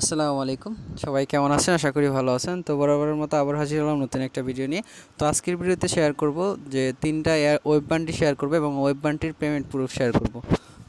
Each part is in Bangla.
আসসালামু আলাইকুম সবাই কেমন আছেন আশা করি ভালো আছেন তো বরাবরের মতো আবার হাজির হলাম নতুন একটা ভিডিও নিয়ে তো আজকের ভিডিওতে শেয়ার করব যে তিনটা এয়ার ওয়েব ব্যান্ডটি শেয়ার করবো এবং ওয়েব ব্যান্ডটির পেমেন্ট প্রুফ শেয়ার করব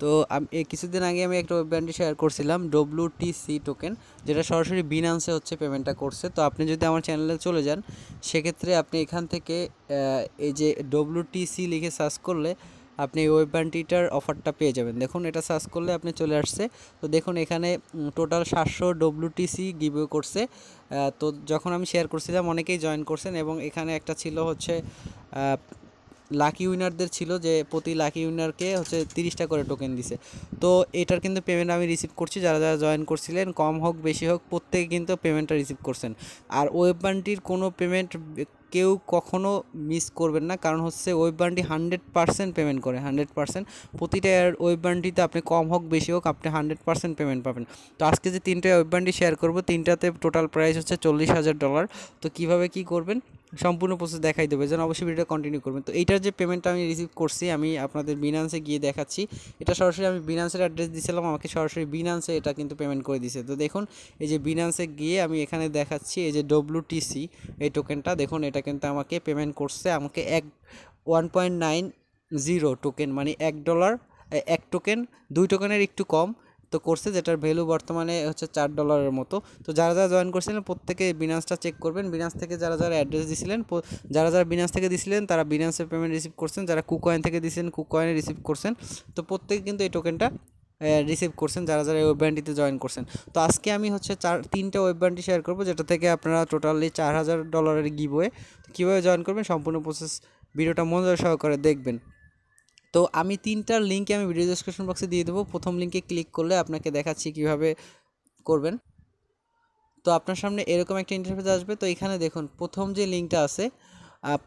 তো আমি কিছুদিন আগে আমি একটা ওয়েব ব্যান্ডটি শেয়ার করছিলাম ডব্লিউটিসি টোকেন যেটা সরাসরি বিনান্সে হচ্ছে পেমেন্টটা করছে তো আপনি যদি আমার চ্যানেলে চলে যান সেক্ষেত্রে আপনি এখান থেকে এই যে ডব্লিউটিসি লিখে সার্চ করলে আপনি ওয়েব বান্টিটার অফারটা পেয়ে যাবেন দেখুন এটা সার্চ করলে আপনি চলে আসছে তো দেখুন এখানে টোটাল সাতশো ডব্লুটিসি গিভে করছে তো যখন আমি শেয়ার করছিলাম অনেকেই জয়েন করছেন এবং এখানে একটা ছিল হচ্ছে লাকি উইনারদের ছিল যে প্রতি লাকি উইনারকে হচ্ছে তিরিশটা করে টোকেন দিছে তো এটার কিন্তু পেমেন্ট আমি রিসিভ করছি যারা যারা জয়েন করছিলেন কম হোক বেশি হোক প্রত্যেকে কিন্তু পেমেন্টটা রিসিভ করছেন আর ওয়েব বানটির কোনো পেমেন্ট কেউ কখনো মিস করবেন না কারণ হচ্ছে ওয়েব বানটি হান্ড্রেড পার্সেন্ট পেমেন্ট করে হান্ড্রেড পার্সেন্ট প্রতিটা ওয়েব বানটিতে আপনি কম হোক বেশি হোক আপনি হান্ড্রেড পার্সেন্ট পেমেন্ট পাবেন তো আজকে যে তিনটে ওয়েব বানটি শেয়ার করবো তিনটাতে টোটাল প্রাইস হচ্ছে চল্লিশ হাজার ডলার তো কিভাবে কি করবেন সম্পূর্ণ প্রসেস দেখাই দেবে যেন অবশ্যই ভিডিওটা কন্টিনিউ করবেন তো এইটার যে পেমেন্টটা আমি রিসিভ করছি আমি আপনাদের বিনান্সে গিয়ে দেখাচ্ছি এটা সরাসরি আমি বিনান্সের অ্যাড্রেস দিয়েছিলাম আমাকে সরাসরি বিনান্সে এটা কিন্তু পেমেন্ট করে দিছে তো দেখুন এই যে বিনান্সে গিয়ে আমি এখানে দেখাচ্ছি এই যে ডব্লুটিসি এই টোকেনটা দেখুন এটা কিন্তু আমাকে পেমেন্ট করছে আমাকে এক one point nine zero token মানে এক ডলার এক টোকেন দুই টোকেনের একটু কম তো করছে যেটার ভ্যালু বর্তমানে হচ্ছে চার ডলারের মতো তো যারা যারা জয়েন করছিলেন প্রত্যেকে বিনান্সটা চেক করবেন বিনান্স থেকে যারা যারা অ্যাড্রেস দিছিলেন যারা যারা বিনান্স থেকে দিছিলেন তারা বিনান্সের পেমেন্ট রিসিভ করছেন যারা কুকয়েন থেকে দিয়েছিলেন কুকয়েনে রিসিভ করছেন তো প্রত্যেকে কিন্তু এই টোকেনটা রিসিভ করছেন যারা যারা ওয়েব ব্যান্ডটিতে জয়েন করছেন তো আজকে আমি হচ্ছে চার তিনটা ওয়েব ব্যান্ডটি শেয়ার করবো যেটা থেকে আপনারা টোটালি চার হাজার ডলারের গিবোয়ে কীভাবে জয়েন করবেন সম্পূর্ণ প্রসেস ভিডিওটা মনোযোগ সহকারে দেখবেন তো আমি তিনটার লিঙ্কে আমি ভিডিও ডিসক্রিপশন বক্সে দিয়ে দেবো প্রথম লিঙ্কে ক্লিক করলে আপনাকে দেখাচ্ছি কীভাবে করবেন তো আপনার সামনে এরকম একটা ইন্টারফেস আসবে তো এখানে দেখুন প্রথম যে লিঙ্কটা আছে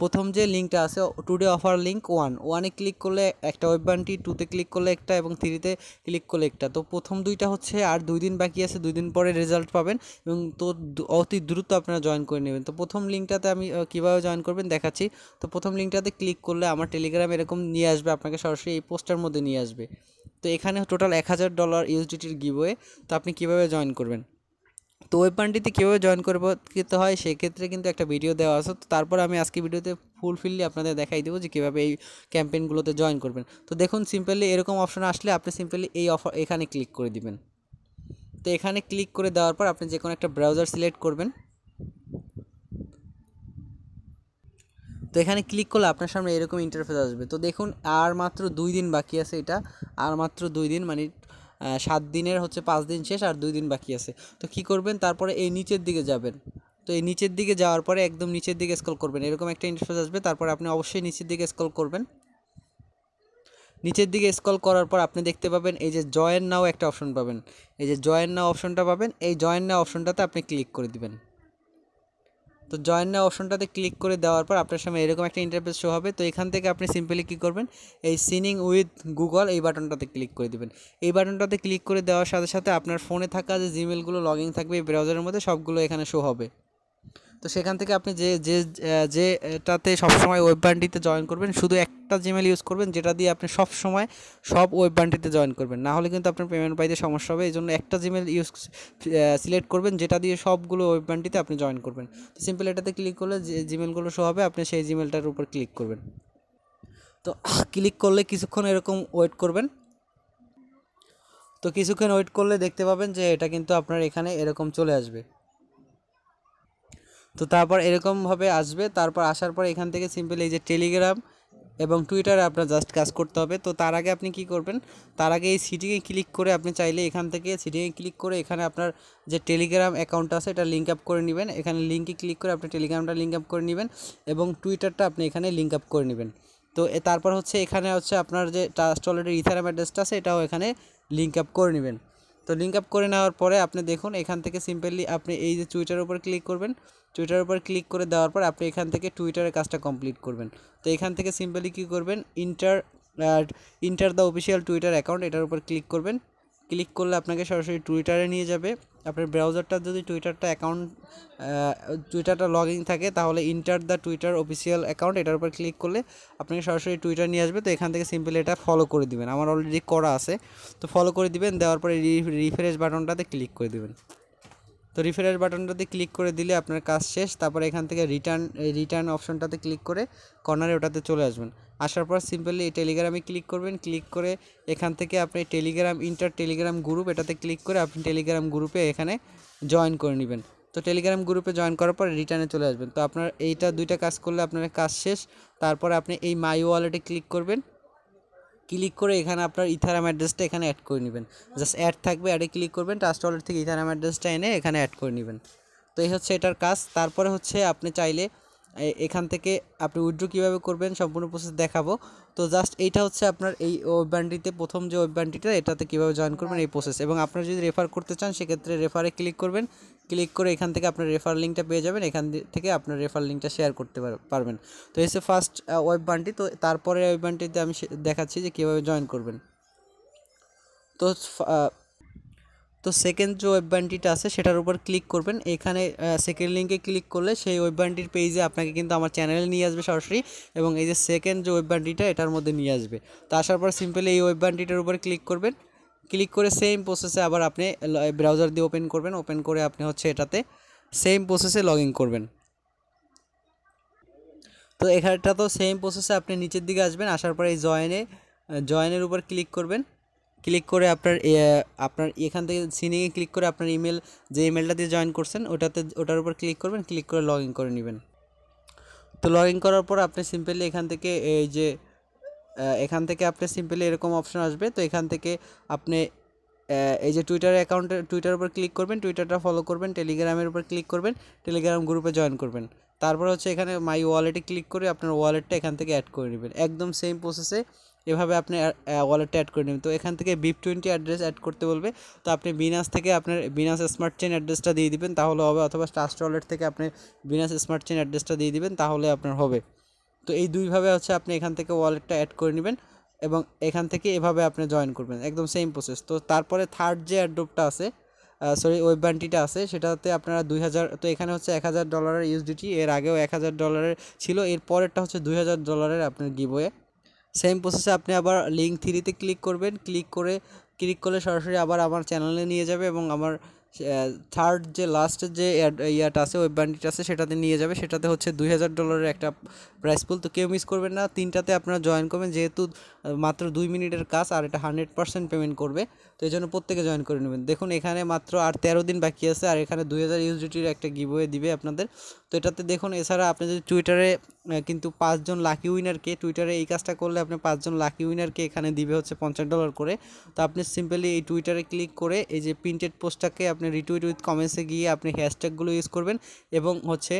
প্রথম যে লিঙ্কটা আছে টুডে অফার লিঙ্ক ওয়ান ওয়ানে ক্লিক করলে একটা ওয়েববানটি টুতে ক্লিক করলে একটা এবং থ্রিতে ক্লিক করলে একটা তো প্রথম দুইটা হচ্ছে আর দুই দিন বাকি আছে দুই দিন পরে রেজাল্ট পাবেন এবং তো অতি দ্রুত আপনারা জয়েন করে নেবেন তো প্রথম লিঙ্কটাতে আমি কীভাবে জয়েন করবেন দেখাচ্ছি তো প্রথম লিঙ্কটাতে ক্লিক করলে আমার টেলিগ্রাম এরকম নিয়ে আসবে আপনাকে সরাসরি এই পোস্টার মধ্যে নিয়ে আসবে তো এখানে টোটাল এক হাজার ডলার ইউএসডিটির গিবোয়ে তো আপনি কীভাবে জয়েন করবেন তো ওয়েব পান্ডিতে কীভাবে জয়েন করতে হয় সেক্ষেত্রে কিন্তু একটা ভিডিও দেওয়া আছে তো তারপর আমি আজকে ভিডিওতে ফুলফিললি আপনাদের দেখাই দেবো যে কীভাবে এই ক্যাম্পেইনগুলোতে জয়েন করবেন তো দেখুন সিম্পলি এরকম অপশন আসলে আপনি সিম্পলি এই অফার এখানে ক্লিক করে দিবেন তো এখানে ক্লিক করে দেওয়ার পর আপনি যে কোনো একটা ব্রাউজার সিলেক্ট করবেন তো এখানে ক্লিক করলে আপনার সামনে এরকম ইন্টারফেস আসবে তো দেখুন আর মাত্র দুই দিন বাকি আছে এটা আর মাত্র দুই দিন মানে সাত দিনের হচ্ছে পাঁচ দিন শেষ আর দুই দিন বাকি আছে তো কি করবেন তারপরে এই নিচের দিকে যাবেন তো এই নিচের দিকে যাওয়ার পরে একদম নিচের দিকে স্কল করবেন এরকম একটা ইন্টারফেস আসবে তারপরে আপনি অবশ্যই নিচের দিকে স্কল করবেন নিচের দিকে স্কল করার পর আপনি দেখতে পাবেন এই যে জয়েন নাও একটা অপশন পাবেন এই যে জয়েন নাও অপশনটা পাবেন এই জয়েন নাও অপশনটাতে আপনি ক্লিক করে দিবেন তো জয়েন না অপশনটাতে ক্লিক করে দেওয়ার পর আপনার সামনে এরকম একটা ইন্টারফেস শো হবে তো এখান থেকে আপনি সিম্পলি কী করবেন এই সিনিং উইথ গুগল এই বাটনটাতে ক্লিক করে দেবেন এই বাটনটাতে ক্লিক করে দেওয়ার সাথে সাথে আপনার ফোনে থাকা যে জিমেলগুলো লগ থাকবে এই ব্রাউজারের মধ্যে সবগুলো এখানে শো হবে তো সেখান থেকে আপনি যে যে যেটাতে সবসময় ওয়েব বান্ডিতে জয়েন করবেন শুধু একটা জিমেল ইউজ করবেন যেটা দিয়ে আপনি সব সময় সব ওয়েব বান্ডিতে জয়েন করবেন না হলে কিন্তু আপনার পেমেন্ট পাইতে সমস্যা হবে এই জন্য একটা জিমেল ইউজ সিলেক্ট করবেন যেটা দিয়ে সবগুলো ওয়েব বান্ডিতে আপনি জয়েন করবেন তো সিম্পল এটাতে ক্লিক করলে যে জিমেলগুলো শো হবে আপনি সেই জিমেলটার উপর ক্লিক করবেন তো ক্লিক করলে কিছুক্ষণ এরকম ওয়েট করবেন তো কিছুক্ষণ ওয়েট করলে দেখতে পাবেন যে এটা কিন্তু আপনার এখানে এরকম চলে আসবে তো তারপর এরকমভাবে আসবে তারপর আসার পর এখান থেকে সিম্পল এই যে টেলিগ্রাম এবং টুইটারে আপনার জাস্ট কাজ করতে হবে তো তার আগে আপনি কি করবেন তার আগে এই সিটিংয়ে ক্লিক করে আপনি চাইলে এখান থেকে সিটিংয়ে ক্লিক করে এখানে আপনার যে টেলিগ্রাম অ্যাকাউন্ট আছে এটা লিঙ্ক আপ করে নেবেন এখানে লিঙ্কে ক্লিক করে আপনি টেলিগ্রামটা লিঙ্ক আপ করে নেবেন এবং টুইটারটা আপনি এখানে লিঙ্ক আপ করে নেবেন তো তারপর হচ্ছে এখানে হচ্ছে আপনার যে ট্রাস্ট ওয়ালেটের ইথারাম অ্যাড্রেসটা আছে এটাও এখানে লিঙ্ক আপ করে নেবেন তো লিঙ্ক আপ করে নেওয়ার পরে আপনি দেখুন এখান থেকে সিম্পলি আপনি এই যে টুইটার উপর ক্লিক করবেন টুইটার উপর ক্লিক করে দেওয়ার পর আপনি এখান থেকে টুইটারের কাজটা কমপ্লিট করবেন তো এখান থেকে সিম্পলি কী করবেন enter enter the official Twitter account এটার উপর ক্লিক করবেন ক্লিক করলে আপনাকে সরাসরি টুইটারে নিয়ে যাবে আপনার ব্রাউজারটা যদি টুইটারটা অ্যাকাউন্ট টুইটারটা লগ ইন থাকে তাহলে enter the Twitter official account এটার উপর ক্লিক করলে আপনাকে সরাসরি টুইটার নিয়ে আসবে তো এখান থেকে সিম্পলি এটা ফলো করে দিবেন আমার অলরেডি করা আছে তো ফলো করে দিবেন দেওয়ার পরে রিফ্রেশ বাটনটাতে ক্লিক করে দিবেন তো রিফ্রেশ বাটনটাতে ক্লিক করে দিলে আপনার কাজ শেষ তারপরে এখান থেকে রিটার্ন রিটার্ন অপশনটাতে ক্লিক করে কর্নারে ওটাতে চলে আসবেন আসার পর সিম্পলি টেলিগ্রামে ক্লিক করবেন ক্লিক করে এখান থেকে আপনি টেলিগ্রাম ইন্টার টেলিগ্রাম গ্রুপ এটাতে ক্লিক করে আপনি টেলিগ্রাম গ্রুপে এখানে জয়েন করে নেবেন তো টেলিগ্রাম গ্রুপে জয়েন করার পর রিটার্নে চলে আসবেন তো আপনার এইটা দুইটা কাজ করলে আপনার কাজ শেষ তারপর আপনি এই মাই ওয়ালেটে ক্লিক করবেন ক্লিক করে এখানে আপনার ইথারাম অ্যাড্রেসটা এখানে অ্যাড করে নেবেন জাস্ট অ্যাড থাকবে অ্যাডে ক্লিক করবেন ট্রাস্ট ওয়ালেট থেকে ইথারাম অ্যাড্রেসটা এনে এখানে অ্যাড করে নেবেন তো এই হচ্ছে এটার কাজ তারপরে হচ্ছে আপনি চাইলে এখান থেকে আপনি উইড্রো কীভাবে করবেন সম্পূর্ণ প্রসেস দেখাবো তো জাস্ট এইটা হচ্ছে আপনার এই ওয়েববান্ডিতে প্রথম যে ওয়েববান্ডিটা এটাতে কীভাবে জয়েন করবেন এই প্রসেস এবং আপনার যদি রেফার করতে চান সেক্ষেত্রে রেফারে ক্লিক করবেন ক্লিক করে এখান থেকে আপনার রেফার লিঙ্কটা পেয়ে যাবেন এখান থেকে আপনার রেফার লিঙ্কটা শেয়ার করতে পারবেন তো এসে ফার্স্ট ব্যান্ডটি তো তারপরে ওয়েববান্ডিতে আমি দেখাচ্ছি যে কীভাবে জয়েন করবেন তো তো সেকেন্ড যে ওয়েববানটিটা আছে সেটার উপর ক্লিক করবেন এখানে সেকেন্ড লিঙ্কে ক্লিক করলে সেই ওয়েববানটির পেজে আপনাকে কিন্তু আমার চ্যানেলে নিয়ে আসবে সরাসরি এবং এই যে সেকেন্ড যে ওয়েববানটিটা এটার মধ্যে নিয়ে আসবে তো আসার পর সিম্পলি এই ওয়েববানটিটার উপর ক্লিক করবেন ক্লিক করে সেম প্রসেসে আবার আপনি ব্রাউজার দিয়ে ওপেন করবেন ওপেন করে আপনি হচ্ছে এটাতে সেম প্রসেসে লগ করবেন তো এখানটা তো সেম প্রসেসে আপনি নিচের দিকে আসবেন আসার পরে এই জয়েনে জয়েনের উপর ক্লিক করবেন ক্লিক করে আপনার আপনার এখান থেকে সিনিংয়ে ক্লিক করে আপনার ইমেল যে ইমেলটা দিয়ে জয়েন করছেন ওটাতে ওটার উপর ক্লিক করবেন ক্লিক করে লগ করে নেবেন তো লগ করার পর আপনি সিম্পলি এখান থেকে এই যে এখান থেকে আপনি সিম্পলি এরকম অপশন আসবে তো এখান থেকে আপনি এই যে টুইটার অ্যাকাউন্টের টুইটার উপর ক্লিক করবেন টুইটারটা ফলো করবেন টেলিগ্রামের উপর ক্লিক করবেন টেলিগ্রাম গ্রুপে জয়েন করবেন তারপর হচ্ছে এখানে মাই ওয়ালেটে ক্লিক করে আপনার ওয়ালেটটা এখান থেকে অ্যাড করে নেবেন একদম সেম প্রসেসে এভাবে আপনি ওয়ালেটটা অ্যাড করে নেবেন তো এখান থেকে বিপ টোয়েন্টি অ্যাড্রেস অ্যাড করতে বলবে তো আপনি বিনাস থেকে আপনার বিনাস স্মার্ট চেন অ্যাড্রেসটা দিয়ে দিবেন তাহলে হবে অথবা ট্রাস্ট ওয়ালেট থেকে আপনি বিনাস স্মার্ট চেন অ্যাড্রেসটা দিয়ে দিবেন তাহলে আপনার হবে তো এই দুইভাবে হচ্ছে আপনি এখান থেকে ওয়ালেটটা অ্যাড করে নেবেন এবং এখান থেকে এভাবে আপনি জয়েন করবেন একদম সেম প্রসেস তো তারপরে থার্ড যে অ্যাড্রোপটা আছে সরি ওয়েব ব্যান্ডটিটা আছে সেটাতে আপনারা দুই হাজার তো এখানে হচ্ছে এক হাজার ডলারের ইউএসডিটি এর আগেও এক হাজার ডলারের ছিল এর পরেরটা হচ্ছে দুই হাজার ডলারের আপনার গিবোয়ে সেম প্রসেসে আপনি আবার লিঙ্ক থ্রিতে ক্লিক করবেন ক্লিক করে ক্লিক করলে সরাসরি আবার আমার চ্যানেলে নিয়ে যাবে এবং আমার থার্ড যে লাস্ট যে ইয়াটা আছে ওয়েব ব্যান্ডিটা আছে সেটাতে নিয়ে যাবে সেটাতে হচ্ছে দুই হাজার ডলারের একটা প্রাইস পুল তো কেউ মিস করবেন না তিনটাতে আপনারা জয়েন করবেন যেহেতু মাত্র দুই মিনিটের কাজ আর এটা হান্ড্রেড পার্সেন্ট পেমেন্ট করবে তো এই জন্য প্রত্যেকে জয়েন করে নেবেন দেখুন এখানে মাত্র আর তেরো দিন বাকি আছে আর এখানে দুই হাজার ইউজিটির একটা গিভওয়ে দিবে আপনাদের তো এটাতে দেখুন এছাড়া আপনি যদি টুইটারে কিন্তু পাঁচজন লাকি উইনারকে টুইটারে এই কাজটা করলে আপনি পাঁচজন লাকি উইনারকে এখানে দিবে হচ্ছে পঞ্চাশ ডলার করে তো আপনি সিম্পলি এই টুইটারে ক্লিক করে এই যে প্রিন্টেড পোস্টটাকে আপনি রিটুইট উইথ কমেন্টসে গিয়ে আপনি হ্যাশট্যাগুলো ইউজ করবেন এবং হচ্ছে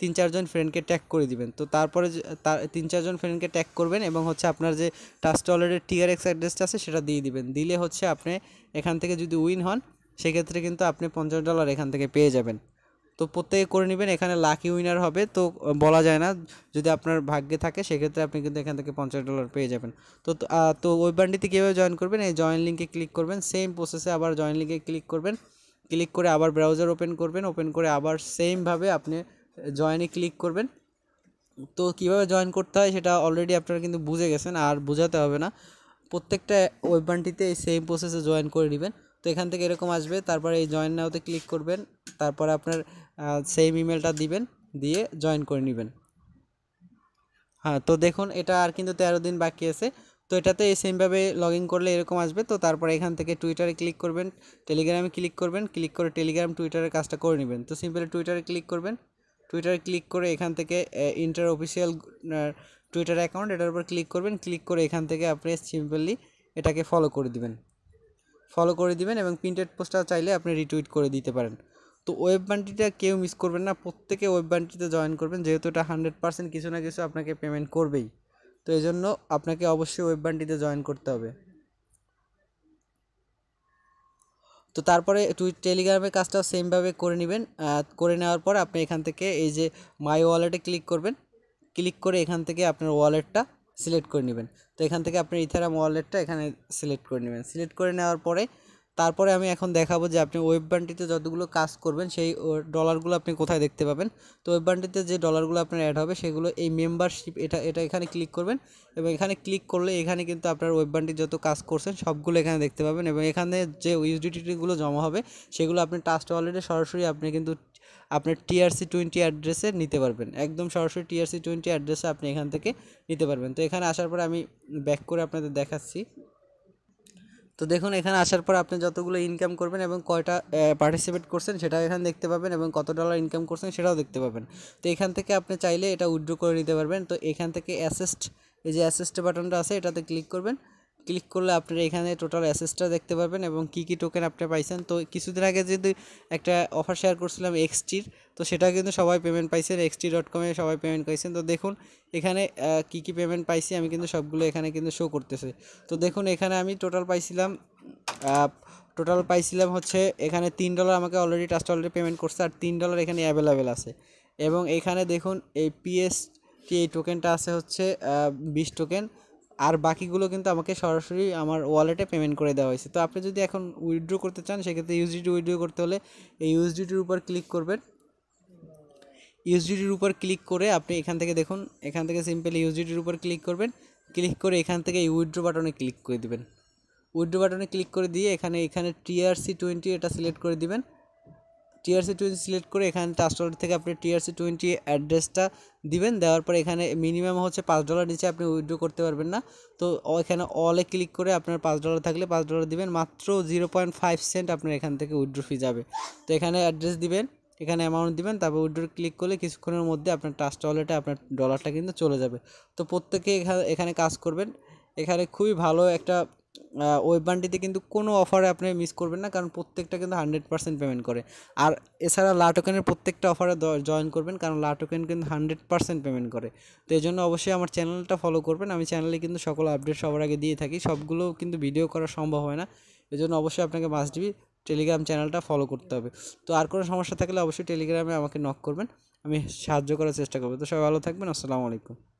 তিন চারজন ফ্রেন্ডকে ট্যাগ করে দিবেন তো তারপরে তার তিন চারজন ফ্রেন্ডকে ট্যাগ করবেন এবং হচ্ছে আপনার যে টাস্ট ওয়ালেটের টিআর এক্স অ্যাড্রেসটা আছে সেটা দিয়ে দিবেন দিলে হচ্ছে আপনি এখান থেকে যদি উইন হন সেক্ষেত্রে কিন্তু আপনি পঞ্চাশ ডলার এখান থেকে পেয়ে যাবেন তো প্রত্যেকে করে নেবেন এখানে লাকি উইনার হবে তো বলা যায় না যদি আপনার ভাগ্যে থাকে সেক্ষেত্রে আপনি কিন্তু এখান থেকে পঞ্চাশ ডলার পেয়ে যাবেন তো তো ওয়েব বান্ডিতে কীভাবে জয়েন করবেন এই জয়েন লিঙ্কে ক্লিক করবেন সেম প্রসেসে আবার জয়েন লিঙ্কে ক্লিক করবেন ক্লিক করে আবার ব্রাউজার ওপেন করবেন ওপেন করে আবার সেমভাবে আপনি জয়েনে ক্লিক করবেন তো কিভাবে জয়েন করতে হয় সেটা অলরেডি আপনারা কিন্তু বুঝে গেছেন আর বোঝাতে হবে না প্রত্যেকটা ওয়েব বান্ডিতে এই সেম প্রসেসে জয়েন করে নেবেন তো এখান থেকে এরকম আসবে তারপরে এই জয়েন নাওতে ক্লিক করবেন তারপরে আপনার সেম ইমেলটা দিবেন দিয়ে জয়েন করে নেবেন হ্যাঁ তো দেখুন এটা আর কিন্তু তেরো দিন বাকি আছে তো এটাতে সেমভাবে লগ ইন করলে এরকম আসবে তো তারপরে এখান থেকে টুইটারে ক্লিক করবেন টেলিগ্রামে ক্লিক করবেন ক্লিক করে টেলিগ্রাম টুইটারের কাজটা করে নেবেন তো সিম্পলি টুইটারে ক্লিক করবেন টুইটারে ক্লিক করে এখান থেকে ইন্টার অফিসিয়াল টুইটার অ্যাকাউন্ট এটার উপর ক্লিক করবেন ক্লিক করে এখান থেকে আপনি সিম্পলি এটাকে ফলো করে দিবেন ফলো করে দিবেন এবং প্রিন্টেড পোস্টার চাইলে আপনি রিটুইট করে দিতে পারেন তো ওয়েব বান্টিটা কেউ মিস করবেন না প্রত্যেকে ওয়েব বান্টিতে জয়েন করবেন যেহেতু এটা হান্ড্রেড পার্সেন্ট কিছু না কিছু আপনাকে পেমেন্ট করবেই তো এই জন্য আপনাকে অবশ্যই ওয়েব বান্টিতে জয়েন করতে হবে তো তারপরে টেলিগ্রামের কাজটা সেমভাবে করে নেবেন করে নেওয়ার পর আপনি এখান থেকে এই যে মাই ওয়ালেটে ক্লিক করবেন ক্লিক করে এখান থেকে আপনার ওয়ালেটটা সিলেক্ট করে নেবেন তো এখান থেকে আপনার ইথারাম ওয়ালেটটা এখানে সিলেক্ট করে নেবেন সিলেক্ট করে নেওয়ার পরে তারপরে আমি এখন দেখাবো যে আপনি ওয়েব বান্ডিতে যতগুলো কাজ করবেন সেই ডলারগুলো আপনি কোথায় দেখতে পাবেন তো ওয়েব ব্যান্ডটিতে যে ডলারগুলো আপনার অ্যাড হবে সেগুলো এই মেম্বারশিপ এটা এটা এখানে ক্লিক করবেন এবং এখানে ক্লিক করলে এখানে কিন্তু আপনার ওয়েব বান্ডির যত কাজ করছেন সবগুলো এখানে দেখতে পাবেন এবং এখানে যে ইউডিটিগুলো জমা হবে সেগুলো আপনি টাস্ট ওয়ালেটে সরাসরি আপনি কিন্তু আপনার টিআরসি টোয়েন্টি অ্যাড্রেসে নিতে পারবেন একদম সরাসরি টিআরসি টোয়েন্টি অ্যাড্রেসে আপনি এখান থেকে নিতে পারবেন তো এখানে আসার পরে আমি ব্যাক করে আপনাদের দেখাচ্ছি তো দেখুন এখানে আসার পর আপনি যতগুলো ইনকাম করবেন এবং কয়টা পার্টিসিপেট করছেন সেটা এখানে দেখতে পাবেন এবং কত ডলার ইনকাম করছেন সেটাও দেখতে পাবেন তো এখান থেকে আপনি চাইলে এটা উইড্রো করে নিতে পারবেন তো এখান থেকে অ্যাসেস্ট এই যে অ্যাসেস্ট বাটনটা আছে এটাতে ক্লিক করবেন ক্লিক করলে আপনারা এখানে টোটাল অ্যাসেসটা দেখতে পারবেন এবং কি কি টোকেন আপনি পাইছেন তো কিছুদিন আগে যদি একটা অফার শেয়ার করছিলাম এক্সটির তো সেটা কিন্তু সবাই পেমেন্ট পাইছেন এক্সটি ডট কমে সবাই পেমেন্ট পাইছেন তো দেখুন এখানে কি কি পেমেন্ট পাইছি আমি কিন্তু সবগুলো এখানে কিন্তু শো করতেছে তো দেখুন এখানে আমি টোটাল পাইছিলাম টোটাল পাইছিলাম হচ্ছে এখানে তিন ডলার আমাকে অলরেডি টাস্ট অলরেডি পেমেন্ট করছে আর তিন ডলার এখানে অ্যাভেলেবেল আছে এবং এখানে দেখুন এই পিএস কি এই টোকেনটা আছে হচ্ছে বিশ টোকেন আর বাকিগুলো কিন্তু আমাকে সরাসরি আমার ওয়ালেটে পেমেন্ট করে দেওয়া হয়েছে তো আপনি যদি এখন উইথড্র করতে চান সেক্ষেত্রে ইউএসডিটি উইথড্র করতে হলে এই ইউএসডিটির উপর ক্লিক করবেন ইউএসডিটির উপর ক্লিক করে আপনি এখান থেকে দেখুন এখান থেকে সিম্পলি ইউএসডিটির উপর ক্লিক করবেন ক্লিক করে এখান থেকে এই উইথড্র বাটনে ক্লিক করে দেবেন উইথড্র বাটনে ক্লিক করে দিয়ে এখানে এখানে টিআরসি টোয়েন্টি এটা সিলেক্ট করে দিবেন টিআরসি টোয়েন্টি সিলেক্ট করে এখানে টাস্টলেট থেকে আপনি টিআরসি টোয়েন্টি অ্যাড্রেসটা দিবেন দেওয়ার পরে এখানে মিনিমাম হচ্ছে পাঁচ ডলার নিচে আপনি উইথড্রো করতে পারবেন না তো এখানে অলে ক্লিক করে আপনার পাঁচ ডলার থাকলে পাঁচ ডলার দিবেন মাত্র জিরো পয়েন্ট ফাইভ সেন্ট আপনার এখান থেকে উইথড্রো ফি যাবে তো এখানে অ্যাড্রেস দিবেন এখানে অ্যামাউন্ট দিবেন তারপর উইড্রো ক্লিক করলে কিছুক্ষণের মধ্যে আপনার টাস্ট ওয়ালেটে আপনার ডলারটা কিন্তু চলে যাবে তো প্রত্যেকে এখানে কাজ করবেন এখানে খুবই ভালো একটা ওয়েব কিন্তু কোনো অফারে আপনি মিস করবেন না কারণ প্রত্যেকটা কিন্তু হান্ড্রেড পার্সেন্ট পেমেন্ট করে আর এছাড়া লাটোকেনের প্রত্যেকটা অফারে জয়েন করবেন কারণ লাটোকেন কিন্তু হান্ড্রেড পার্সেন্ট পেমেন্ট করে তো এই জন্য অবশ্যই আমার চ্যানেলটা ফলো করবেন আমি চ্যানেলে কিন্তু সকল আপডেট সবার আগে দিয়ে থাকি সবগুলো কিন্তু ভিডিও করা সম্ভব হয় না এজন্য অবশ্যই আপনাকে মাস ডিবি টেলিগ্রাম চ্যানেলটা ফলো করতে হবে তো আর কোনো সমস্যা থাকলে অবশ্যই টেলিগ্রামে আমাকে নক করবেন আমি সাহায্য করার চেষ্টা করবো তো সবাই ভালো থাকবেন আসসালামু আলাইকুম